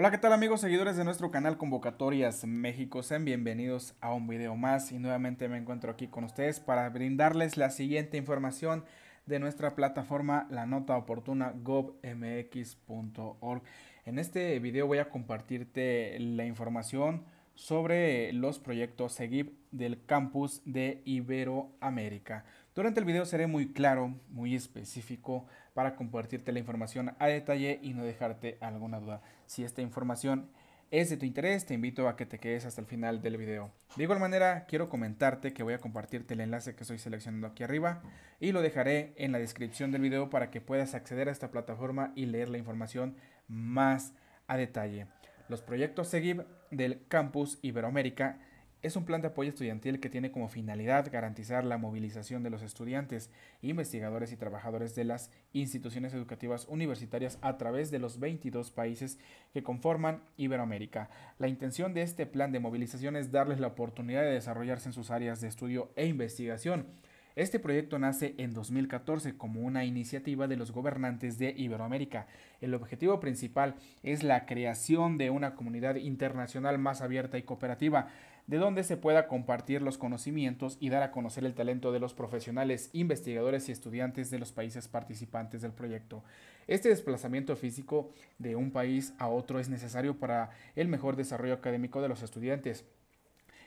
Hola, ¿qué tal amigos seguidores de nuestro canal Convocatorias México? Sean bienvenidos a un video más y nuevamente me encuentro aquí con ustedes para brindarles la siguiente información de nuestra plataforma La Nota Oportuna gobmx.org. En este video voy a compartirte la información sobre los proyectos SEGIP del campus de Iberoamérica. Durante el video seré muy claro, muy específico para compartirte la información a detalle y no dejarte alguna duda. Si esta información es de tu interés, te invito a que te quedes hasta el final del video. De igual manera, quiero comentarte que voy a compartirte el enlace que estoy seleccionando aquí arriba y lo dejaré en la descripción del video para que puedas acceder a esta plataforma y leer la información más a detalle. Los proyectos SEGIB del Campus Iberoamérica es un plan de apoyo estudiantil que tiene como finalidad garantizar la movilización de los estudiantes, investigadores y trabajadores de las instituciones educativas universitarias a través de los 22 países que conforman Iberoamérica. La intención de este plan de movilización es darles la oportunidad de desarrollarse en sus áreas de estudio e investigación. Este proyecto nace en 2014 como una iniciativa de los gobernantes de Iberoamérica. El objetivo principal es la creación de una comunidad internacional más abierta y cooperativa de donde se pueda compartir los conocimientos y dar a conocer el talento de los profesionales, investigadores y estudiantes de los países participantes del proyecto. Este desplazamiento físico de un país a otro es necesario para el mejor desarrollo académico de los estudiantes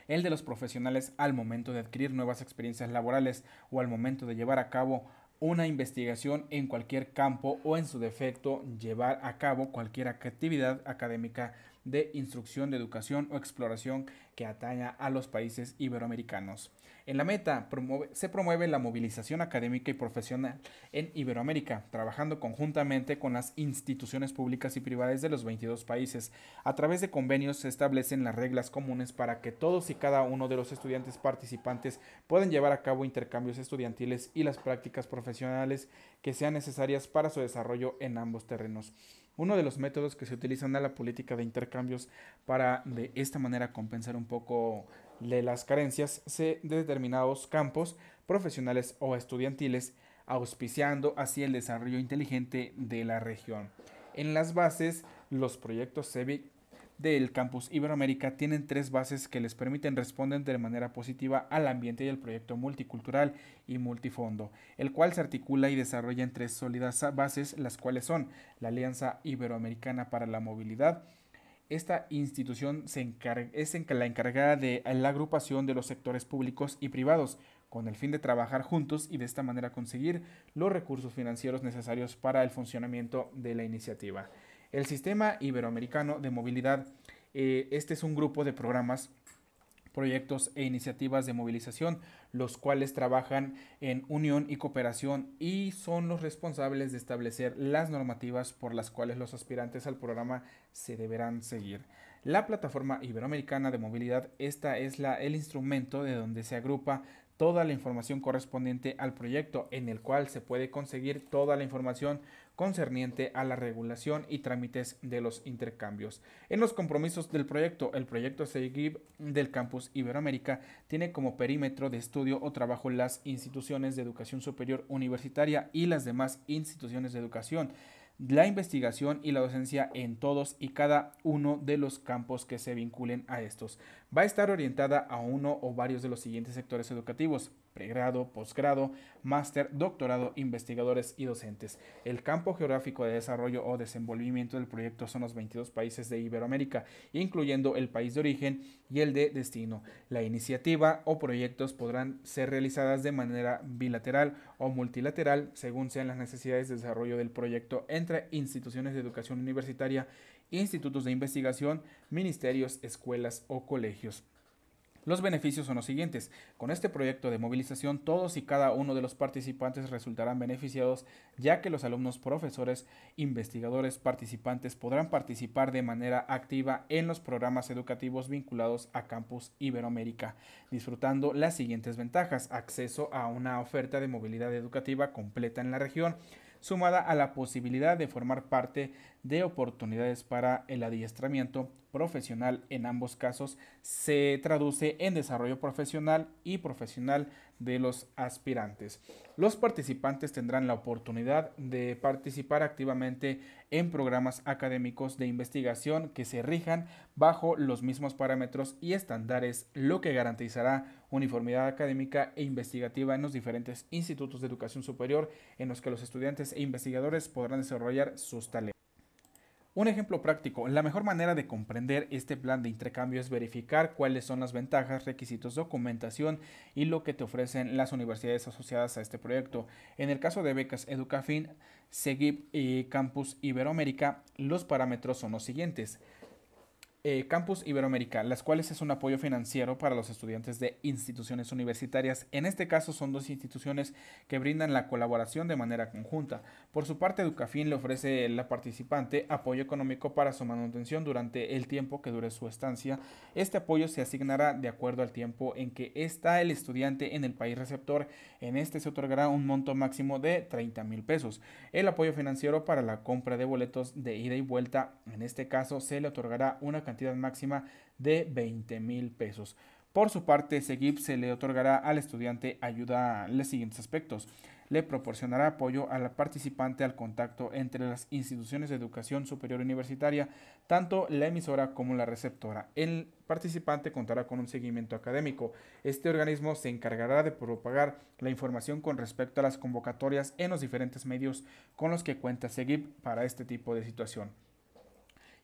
el de los profesionales al momento de adquirir nuevas experiencias laborales o al momento de llevar a cabo una investigación en cualquier campo o en su defecto llevar a cabo cualquier actividad académica de instrucción, de educación o exploración que ataña a los países iberoamericanos. En la meta se promueve la movilización académica y profesional en Iberoamérica, trabajando conjuntamente con las instituciones públicas y privadas de los 22 países. A través de convenios se establecen las reglas comunes para que todos y cada uno de los estudiantes participantes puedan llevar a cabo intercambios estudiantiles y las prácticas profesionales que sean necesarias para su desarrollo en ambos terrenos uno de los métodos que se utilizan a la política de intercambios para de esta manera compensar un poco las carencias de determinados campos profesionales o estudiantiles, auspiciando así el desarrollo inteligente de la región. En las bases, los proyectos Cevic del campus Iberoamérica tienen tres bases que les permiten responder de manera positiva al ambiente y al proyecto multicultural y multifondo, el cual se articula y desarrolla en tres sólidas bases, las cuales son la Alianza Iberoamericana para la Movilidad, esta institución se encarga, es la encargada de la agrupación de los sectores públicos y privados, con el fin de trabajar juntos y de esta manera conseguir los recursos financieros necesarios para el funcionamiento de la iniciativa el Sistema Iberoamericano de Movilidad. Eh, este es un grupo de programas proyectos e iniciativas de movilización, los cuales trabajan en unión y cooperación y son los responsables de establecer las normativas por las cuales los aspirantes al programa se deberán seguir. La plataforma iberoamericana de movilidad, esta es la, el instrumento de donde se agrupa toda la información correspondiente al proyecto, en el cual se puede conseguir toda la información concerniente a la regulación y trámites de los intercambios. En los compromisos del proyecto, el proyecto Seguir del Campus Iberoamérica tiene como perímetro de estudio o trabajo las instituciones de educación superior universitaria y las demás instituciones de educación la investigación y la docencia en todos y cada uno de los campos que se vinculen a estos. Va a estar orientada a uno o varios de los siguientes sectores educativos pregrado, posgrado, máster, doctorado, investigadores y docentes. El campo geográfico de desarrollo o desenvolvimiento del proyecto son los 22 países de Iberoamérica, incluyendo el país de origen y el de destino. La iniciativa o proyectos podrán ser realizadas de manera bilateral o multilateral según sean las necesidades de desarrollo del proyecto entre instituciones de educación universitaria, institutos de investigación, ministerios, escuelas o colegios. Los beneficios son los siguientes. Con este proyecto de movilización todos y cada uno de los participantes resultarán beneficiados ya que los alumnos, profesores, investigadores, participantes podrán participar de manera activa en los programas educativos vinculados a Campus Iberoamérica, disfrutando las siguientes ventajas. Acceso a una oferta de movilidad educativa completa en la región, sumada a la posibilidad de formar parte de oportunidades para el adiestramiento profesional en ambos casos se traduce en desarrollo profesional y profesional de los aspirantes. Los participantes tendrán la oportunidad de participar activamente en programas académicos de investigación que se rijan bajo los mismos parámetros y estándares, lo que garantizará uniformidad académica e investigativa en los diferentes institutos de educación superior en los que los estudiantes e investigadores podrán desarrollar sus talentos. Un ejemplo práctico, la mejor manera de comprender este plan de intercambio es verificar cuáles son las ventajas, requisitos, documentación y lo que te ofrecen las universidades asociadas a este proyecto. En el caso de becas Educafin, Seguib y Campus Iberoamérica, los parámetros son los siguientes. Eh, Campus Iberoamérica, las cuales es un apoyo financiero para los estudiantes de instituciones universitarias. En este caso son dos instituciones que brindan la colaboración de manera conjunta. Por su parte, Educafin le ofrece a la participante apoyo económico para su manutención durante el tiempo que dure su estancia. Este apoyo se asignará de acuerdo al tiempo en que está el estudiante en el país receptor. En este se otorgará un monto máximo de 30 mil pesos. El apoyo financiero para la compra de boletos de ida y vuelta, en este caso, se le otorgará una cantidad cantidad máxima de 20 mil pesos. Por su parte, Segip se le otorgará al estudiante ayuda en los siguientes aspectos. Le proporcionará apoyo a la participante al contacto entre las instituciones de educación superior universitaria, tanto la emisora como la receptora. El participante contará con un seguimiento académico. Este organismo se encargará de propagar la información con respecto a las convocatorias en los diferentes medios con los que cuenta Segip para este tipo de situación.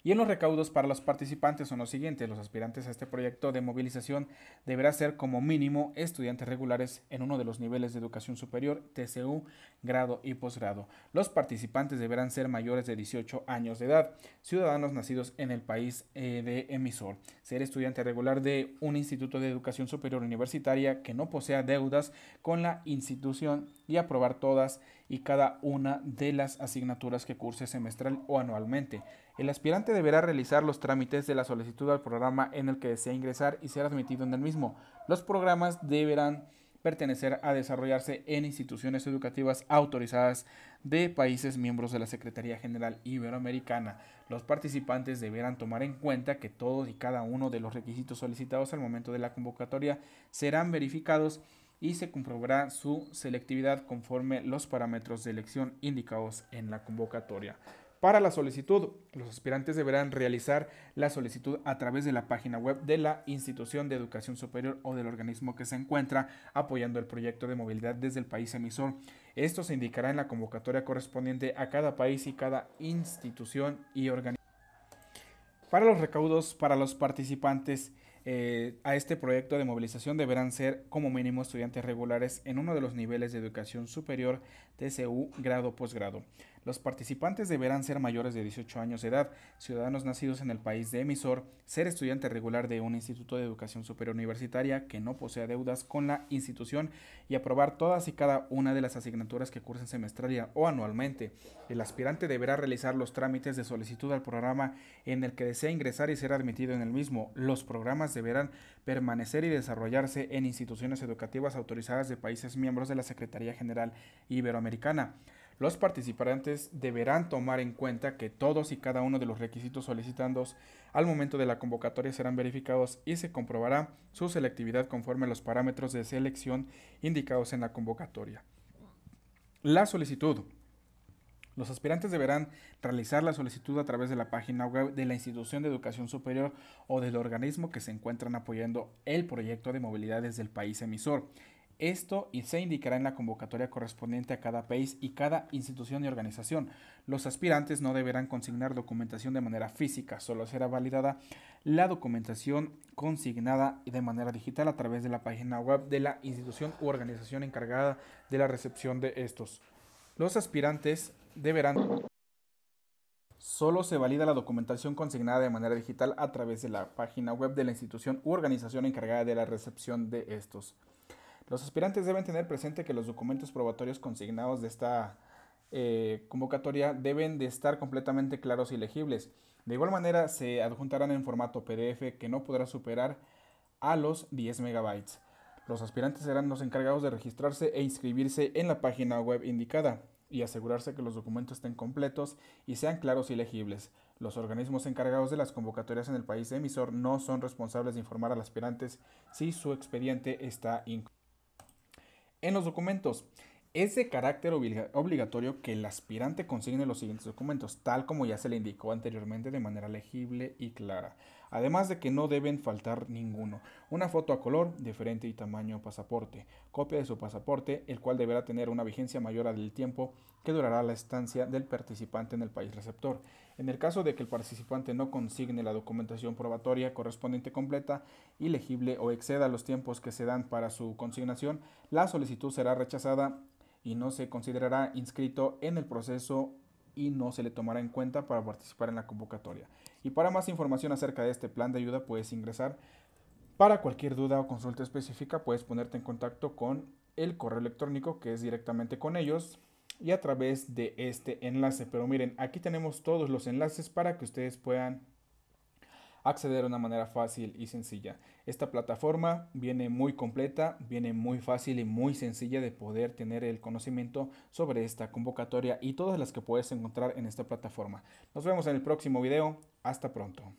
Y en los recaudos para los participantes son los siguientes. Los aspirantes a este proyecto de movilización deberá ser como mínimo estudiantes regulares en uno de los niveles de educación superior, TCU, grado y posgrado. Los participantes deberán ser mayores de 18 años de edad, ciudadanos nacidos en el país eh, de emisor, ser estudiante regular de un instituto de educación superior universitaria que no posea deudas con la institución y aprobar todas y cada una de las asignaturas que curse semestral o anualmente. El aspirante deberá realizar los trámites de la solicitud al programa en el que desea ingresar y ser admitido en el mismo. Los programas deberán pertenecer a desarrollarse en instituciones educativas autorizadas de países miembros de la Secretaría General Iberoamericana. Los participantes deberán tomar en cuenta que todos y cada uno de los requisitos solicitados al momento de la convocatoria serán verificados y se comprobará su selectividad conforme los parámetros de elección indicados en la convocatoria. Para la solicitud, los aspirantes deberán realizar la solicitud a través de la página web de la institución de educación superior o del organismo que se encuentra apoyando el proyecto de movilidad desde el país emisor. Esto se indicará en la convocatoria correspondiente a cada país y cada institución y organismo. Para los recaudos, para los participantes, eh, a este proyecto de movilización deberán ser como mínimo estudiantes regulares en uno de los niveles de educación superior, TCU, grado, posgrado. Los participantes deberán ser mayores de 18 años de edad, ciudadanos nacidos en el país de emisor, ser estudiante regular de un instituto de educación superior universitaria que no posea deudas con la institución y aprobar todas y cada una de las asignaturas que cursen semestral o anualmente. El aspirante deberá realizar los trámites de solicitud al programa en el que desea ingresar y ser admitido en el mismo. Los programas deberán permanecer y desarrollarse en instituciones educativas autorizadas de países miembros de la Secretaría General Iberoamericana los participantes deberán tomar en cuenta que todos y cada uno de los requisitos solicitados al momento de la convocatoria serán verificados y se comprobará su selectividad conforme a los parámetros de selección indicados en la convocatoria. La solicitud. Los aspirantes deberán realizar la solicitud a través de la página web de la institución de educación superior o del organismo que se encuentran apoyando el proyecto de movilidad desde el país emisor esto se indicará en la convocatoria correspondiente a cada país y cada institución y organización. Los aspirantes no deberán consignar documentación de manera física, solo será validada la documentación consignada de manera digital a través de la página web de la institución u organización encargada de la recepción de estos. Los aspirantes deberán... Solo se valida la documentación consignada de manera digital a través de la página web de la institución u organización encargada de la recepción de estos. Los aspirantes deben tener presente que los documentos probatorios consignados de esta eh, convocatoria deben de estar completamente claros y legibles. De igual manera, se adjuntarán en formato PDF que no podrá superar a los 10 megabytes. Los aspirantes serán los encargados de registrarse e inscribirse en la página web indicada y asegurarse que los documentos estén completos y sean claros y legibles. Los organismos encargados de las convocatorias en el país emisor no son responsables de informar al aspirantes si su expediente está incluido en los documentos. Es de carácter obligatorio que el aspirante consigne los siguientes documentos, tal como ya se le indicó anteriormente de manera legible y clara. Además de que no deben faltar ninguno. Una foto a color, diferente y tamaño pasaporte. Copia de su pasaporte, el cual deberá tener una vigencia mayor al tiempo que durará la estancia del participante en el país receptor. En el caso de que el participante no consigne la documentación probatoria correspondiente completa y legible o exceda los tiempos que se dan para su consignación, la solicitud será rechazada y no se considerará inscrito en el proceso y no se le tomará en cuenta para participar en la convocatoria. Y para más información acerca de este plan de ayuda puedes ingresar. Para cualquier duda o consulta específica puedes ponerte en contacto con el correo electrónico que es directamente con ellos y a través de este enlace. Pero miren, aquí tenemos todos los enlaces para que ustedes puedan acceder de una manera fácil y sencilla. Esta plataforma viene muy completa, viene muy fácil y muy sencilla de poder tener el conocimiento sobre esta convocatoria y todas las que puedes encontrar en esta plataforma. Nos vemos en el próximo video. Hasta pronto.